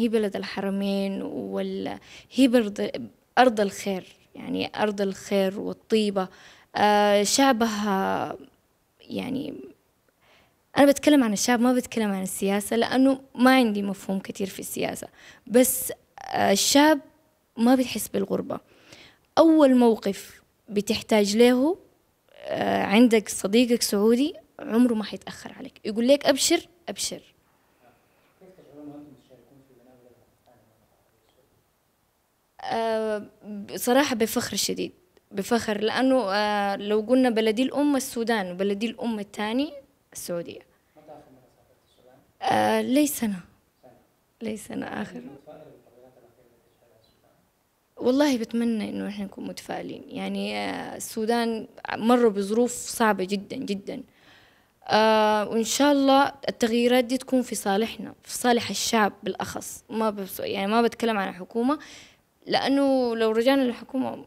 هي بلد الحرمين وال... هي برض... أرض الخير يعني أرض الخير والطيبة آه شعبها يعني أنا بتكلم عن الشعب ما بتكلم عن السياسة لأنه ما عندي مفهوم كثير في السياسة بس آه الشعب ما بتحس بالغربة أول موقف بتحتاج له آه عندك صديقك سعودي عمره ما حيتأخر عليك يقول لك أبشر أبشر آه، صراحة بصراحة بفخر شديد بفخر لأنه آه، لو قلنا بلدي الأم السودان وبلدي الأم الثاني السعودية آه، ليس أنا ليس أنا آخر والله بتمنى إنه إحنا نكون متفائلين يعني السودان مروا بظروف صعبة جدا جدا وإن شاء الله التغييرات دي تكون في صالحنا في صالح الشعب بالأخص ما يعني ما بتكلم عن الحكومة لأنه لو رجعنا للحكومة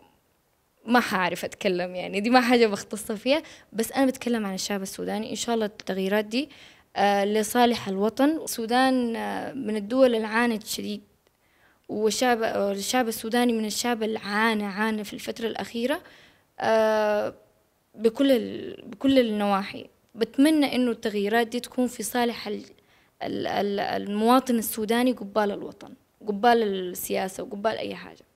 ما حعرف أتكلم يعني دي ما حاجة مختصه فيها بس أنا بتكلم عن الشعب السوداني إن شاء الله التغييرات دي آه، لصالح الوطن السودان آه، من الدول العانت شديد والشعب الشعب السوداني من الشعب اللي عانى عانى في الفترة الأخيرة آه، بكل بكل النواحي بتمنى انه التغييرات دي تكون في صالح المواطن السوداني قبال الوطن قبال السياسه وقبال اي حاجه